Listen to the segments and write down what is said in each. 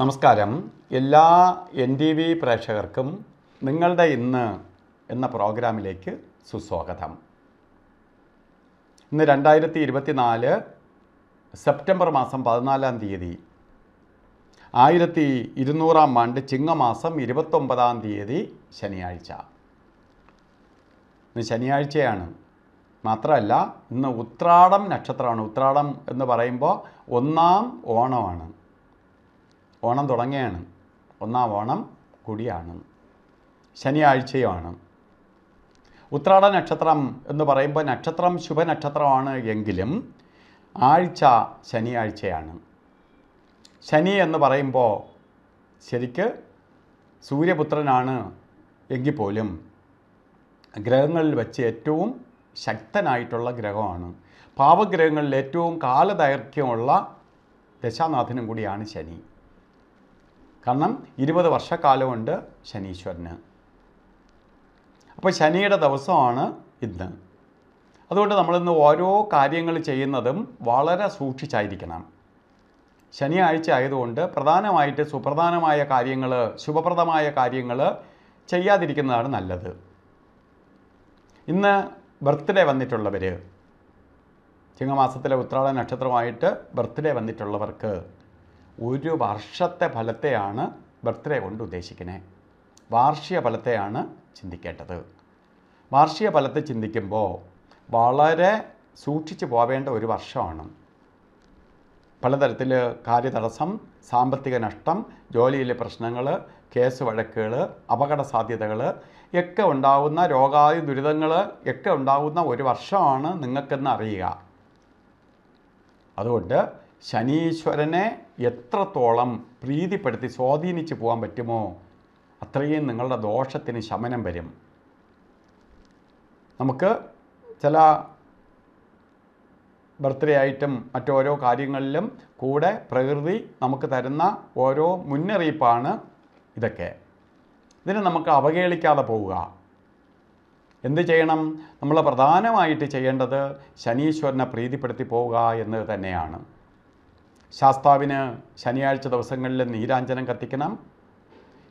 നമസ്കാരം എല്ലാ N T V പ്രേക്ഷകർക്കും നിങ്ങളുടെ ഇന്ന് എന്ന പ്രോഗ്രാമിലേക്ക് സുസ്വാഗതം ഇന്ന് രണ്ടായിരത്തി ഇരുപത്തിനാല് സെപ്റ്റംബർ മാസം പതിനാലാം തീയതി ആയിരത്തി ഇരുന്നൂറാം ആണ്ട് ചിങ്ങമാസം ഇരുപത്തൊമ്പതാം തീയതി ശനിയാഴ്ച ഇന്ന് ശനിയാഴ്ചയാണ് മാത്രമല്ല ഇന്ന് ഉത്രാടം നക്ഷത്രമാണ് ഉത്രാടം എന്ന് പറയുമ്പോൾ ഒന്നാം ഓണമാണ് ഓണം തുടങ്ങുകയാണ് ഒന്നാം ഓണം കൂടിയാണ് ശനിയാഴ്ചയുമാണ് ഉത്രാട നക്ഷത്രം എന്ന് പറയുമ്പോൾ നക്ഷത്രം ശുഭനക്ഷത്രമാണ് എങ്കിലും ആഴ്ച ശനിയാഴ്ചയാണ് ശനി എന്ന് പറയുമ്പോൾ ശരിക്ക് സൂര്യപുത്രനാണ് എങ്കിൽ പോലും ഗ്രഹങ്ങളിൽ വെച്ച് ഏറ്റവും ശക്തനായിട്ടുള്ള ഗ്രഹമാണ് പാവഗ്രഹങ്ങളിൽ ഏറ്റവും കാലദൈർഘ്യമുള്ള ദശാനാഥനും കൂടിയാണ് ശനി കാരണം ഇരുപത് വർഷക്കാലമുണ്ട് ശനീശ്വരന് അപ്പോൾ ശനിയുടെ ദിവസമാണ് ഇന്ന് അതുകൊണ്ട് നമ്മളിന്ന് ഓരോ കാര്യങ്ങൾ ചെയ്യുന്നതും വളരെ സൂക്ഷിച്ചായിരിക്കണം ശനിയാഴ്ച ആയതുകൊണ്ട് പ്രധാനമായിട്ട് സുപ്രധാനമായ കാര്യങ്ങൾ ശുഭപ്രദമായ കാര്യങ്ങൾ ചെയ്യാതിരിക്കുന്നതാണ് നല്ലത് ഇന്ന് ബർത്ത്ഡേ വന്നിട്ടുള്ളവർ ചിങ്ങമാസത്തിലെ ഉത്രാട നക്ഷത്രമായിട്ട് ബർത്ത്ഡേ വന്നിട്ടുള്ളവർക്ക് ഒരു വർഷത്തെ ഫലത്തെയാണ് ബർത്ത്ഡേ കൊണ്ട് ഉദ്ദേശിക്കുന്നത് വാർഷിക ഫലത്തെയാണ് ചിന്തിക്കേണ്ടത് വാർഷിക ഫലത്തെ ചിന്തിക്കുമ്പോൾ വളരെ സൂക്ഷിച്ചു പോവേണ്ട ഒരു വർഷമാണ് പലതരത്തിൽ കാര്യതടസ്സം സാമ്പത്തിക നഷ്ടം ജോലിയിലെ പ്രശ്നങ്ങൾ കേസ് വഴക്കുകൾ അപകട സാധ്യതകൾ ഒക്കെ ഉണ്ടാകുന്ന രോഗാദി ദുരിതങ്ങൾ ഒക്കെ ഉണ്ടാകുന്ന ഒരു വർഷമാണ് നിങ്ങൾക്കെന്ന് അറിയുക അതുകൊണ്ട് ശനീശ്വരനെ എത്രത്തോളം പ്രീതിപ്പെടുത്തി സ്വാധീനിച്ച് പോകാൻ പറ്റുമോ അത്രയും നിങ്ങളുടെ ദോഷത്തിന് ശമനം വരും നമുക്ക് ചില ബർത്ത്ഡേ ആയിട്ടും മറ്റോരോ കാര്യങ്ങളിലും കൂടെ പ്രകൃതി നമുക്ക് തരുന്ന ഓരോ മുന്നറിയിപ്പാണ് ഇതൊക്കെ ഇതിനെ നമുക്ക് അവഹേളിക്കാതെ പോവുക എന്ത് ചെയ്യണം നമ്മൾ പ്രധാനമായിട്ട് ചെയ്യേണ്ടത് ശനീശ്വരനെ പ്രീതിപ്പെടുത്തി പോവുക എന്നത് തന്നെയാണ് ശാസ്താവിന് ശനിയാഴ്ച ദിവസങ്ങളിൽ നീരാഞ്ജനം കത്തിക്കണം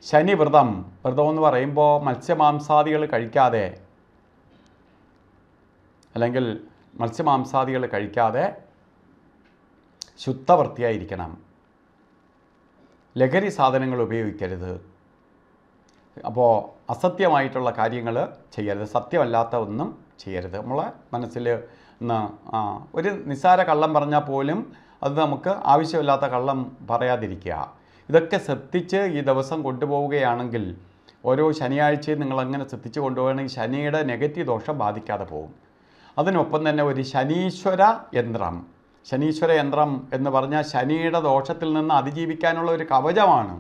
ശനി വ്രതം വ്രതം എന്ന് പറയുമ്പോൾ മത്സ്യമാംസാദികൾ കഴിക്കാതെ അല്ലെങ്കിൽ മത്സ്യമാംസാദികൾ കഴിക്കാതെ ശുദ്ധവൃത്തിയായിരിക്കണം ലഹരി സാധനങ്ങൾ ഉപയോഗിക്കരുത് അപ്പോൾ അസത്യമായിട്ടുള്ള കാര്യങ്ങൾ ചെയ്യരുത് സത്യമല്ലാത്ത ഒന്നും ചെയ്യരുത് നമ്മളെ മനസ്സിൽ ഒരു നിസ്സാര കള്ളം പറഞ്ഞാൽ പോലും അത് നമുക്ക് ആവശ്യമില്ലാത്ത കള്ളം പറയാതിരിക്കുക ഇതൊക്കെ ശ്രദ്ധിച്ച് ഈ ദിവസം കൊണ്ടുപോവുകയാണെങ്കിൽ ഓരോ ശനിയാഴ്ചയും നിങ്ങൾ അങ്ങനെ ശ്രദ്ധിച്ച് കൊണ്ടുപോകുകയാണെങ്കിൽ ശനിയുടെ നെഗറ്റീവ് ദോഷം ബാധിക്കാതെ പോകും അതിനൊപ്പം തന്നെ ഒരു ശനീശ്വര യന്ത്രം ശനീശ്വര യന്ത്രം എന്ന് പറഞ്ഞാൽ ശനിയുടെ ദോഷത്തിൽ നിന്ന് അതിജീവിക്കാനുള്ള ഒരു കവചമാണ്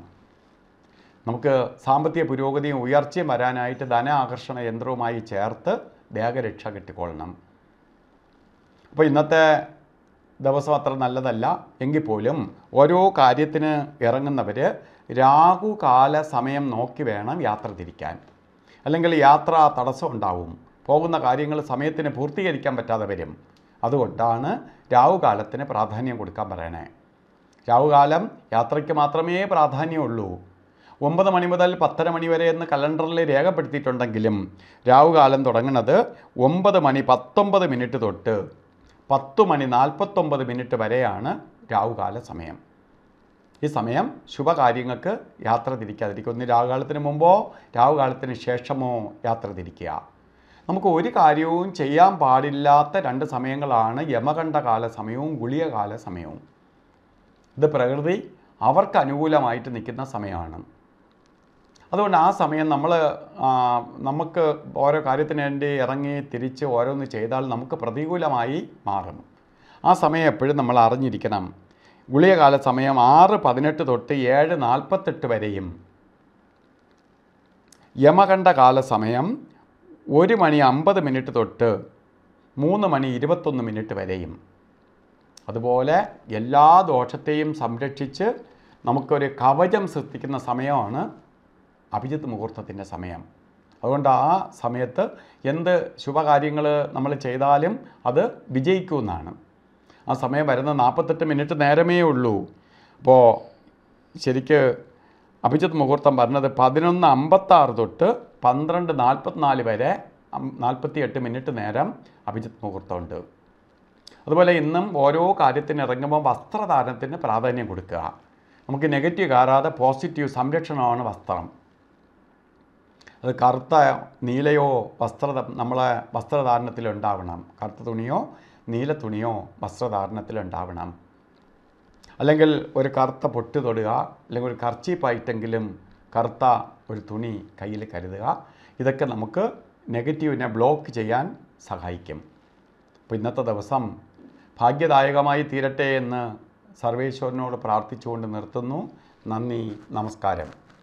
നമുക്ക് സാമ്പത്തിക പുരോഗതിയും ഉയർച്ചയും വരാനായിട്ട് ധന ആകർഷണ യന്ത്രവുമായി ചേർത്ത് ദേഹരക്ഷ കെട്ടിക്കൊള്ളണം അപ്പോൾ ഇന്നത്തെ ദിവസം അത്ര നല്ലതല്ല എങ്കിൽ പോലും ഓരോ കാര്യത്തിന് ഇറങ്ങുന്നവർ രാഹുകാല സമയം നോക്കി വേണം യാത്ര തിരിക്കാൻ അല്ലെങ്കിൽ യാത്ര തടസ്സം ഉണ്ടാവും പോകുന്ന കാര്യങ്ങൾ സമയത്തിന് പൂർത്തീകരിക്കാൻ പറ്റാതെ വരും അതുകൊണ്ടാണ് രാഹുകാലത്തിന് പ്രാധാന്യം കൊടുക്കാൻ പറയണേ രാഹുകാലം യാത്രയ്ക്ക് മാത്രമേ പ്രാധാന്യമുള്ളൂ ഒമ്പത് മണി മുതൽ പത്തര മണി വരെ എന്ന് കലണ്ടറിൽ രേഖപ്പെടുത്തിയിട്ടുണ്ടെങ്കിലും രാഹുകാലം തുടങ്ങുന്നത് ഒമ്പത് മണി പത്തൊമ്പത് മിനിറ്റ് തൊട്ട് പത്ത് മണി നാൽപ്പത്തൊമ്പത് മിനിറ്റ് വരെയാണ് രാവുകാല സമയം ഈ സമയം ശുഭകാര്യങ്ങൾക്ക് യാത്ര തിരിക്കാതിരിക്കുക ഒന്ന് രാവുകാലത്തിന് മുമ്പോ രാവുകാലത്തിന് ശേഷമോ യാത്ര തിരിക്കുക നമുക്ക് ഒരു കാര്യവും ചെയ്യാൻ പാടില്ലാത്ത രണ്ട് സമയങ്ങളാണ് യമകണ്ഠകാല സമയവും ഗുളികകാല സമയവും ഇത് പ്രകൃതി അവർക്ക് അനുകൂലമായിട്ട് നിൽക്കുന്ന സമയമാണ് അതുകൊണ്ട് ആ സമയം നമ്മൾ നമുക്ക് ഓരോ കാര്യത്തിന് വേണ്ടി ഇറങ്ങി തിരിച്ച് ഓരോന്ന് ചെയ്താൽ നമുക്ക് പ്രതികൂലമായി മാറും ആ സമയം എപ്പോഴും നമ്മൾ അറിഞ്ഞിരിക്കണം ഗുളികകാല സമയം ആറ് പതിനെട്ട് തൊട്ട് ഏഴ് നാൽപ്പത്തെട്ട് വരെയും യമകണ്ഠ കാല സമയം ഒരു മണി അമ്പത് മിനിറ്റ് തൊട്ട് മൂന്ന് മണി ഇരുപത്തൊന്ന് മിനിറ്റ് വരെയും അതുപോലെ എല്ലാ ദോഷത്തെയും സംരക്ഷിച്ച് നമുക്കൊരു കവചം സൃഷ്ടിക്കുന്ന സമയമാണ് അഭിജിത്ത് മുഹൂർത്തത്തിൻ്റെ സമയം അതുകൊണ്ട് ആ സമയത്ത് എന്ത് ശുഭകാര്യങ്ങൾ നമ്മൾ ചെയ്താലും അത് വിജയിക്കുമെന്നാണ് ആ സമയം വരുന്ന നാൽപ്പത്തെട്ട് മിനിറ്റ് നേരമേ ഉള്ളൂ അപ്പോൾ ശരിക്ക് അഭിജിത്ത് മുഹൂർത്തം പറഞ്ഞത് പതിനൊന്ന് അമ്പത്താറ് തൊട്ട് പന്ത്രണ്ട് നാൽപ്പത്തിനാല് വരെ നാൽപ്പത്തി എട്ട് മിനിറ്റ് നേരം അഭിജിത്ത് മുഹൂർത്തമുണ്ട് അതുപോലെ ഇന്നും ഓരോ കാര്യത്തിന് ഇറങ്ങുമ്പോൾ വസ്ത്രധാരണത്തിന് പ്രാധാന്യം കൊടുക്കുക നമുക്ക് നെഗറ്റീവ് കാരാതെ പോസിറ്റീവ് സംരക്ഷണമാണ് വസ്ത്രം അത് കറുത്ത നീലയോ വസ്ത്ര നമ്മളെ വസ്ത്രധാരണത്തിൽ ഉണ്ടാവണം കറുത്ത തുണിയോ നീല തുണിയോ വസ്ത്രധാരണത്തിൽ ഉണ്ടാവണം അല്ലെങ്കിൽ ഒരു കറുത്ത പൊട്ട് തൊടുക അല്ലെങ്കിൽ ഒരു കർച്ചീപ്പായിട്ടെങ്കിലും കറുത്ത ഒരു തുണി കയ്യിൽ കരുതുക ഇതൊക്കെ നമുക്ക് നെഗറ്റീവിനെ ബ്ലോക്ക് ചെയ്യാൻ സഹായിക്കും അപ്പോൾ ഇന്നത്തെ ദിവസം ഭാഗ്യദായകമായി തീരട്ടെ എന്ന് സർവേശ്വരനോട് പ്രാർത്ഥിച്ചുകൊണ്ട് നിർത്തുന്നു നന്ദി നമസ്കാരം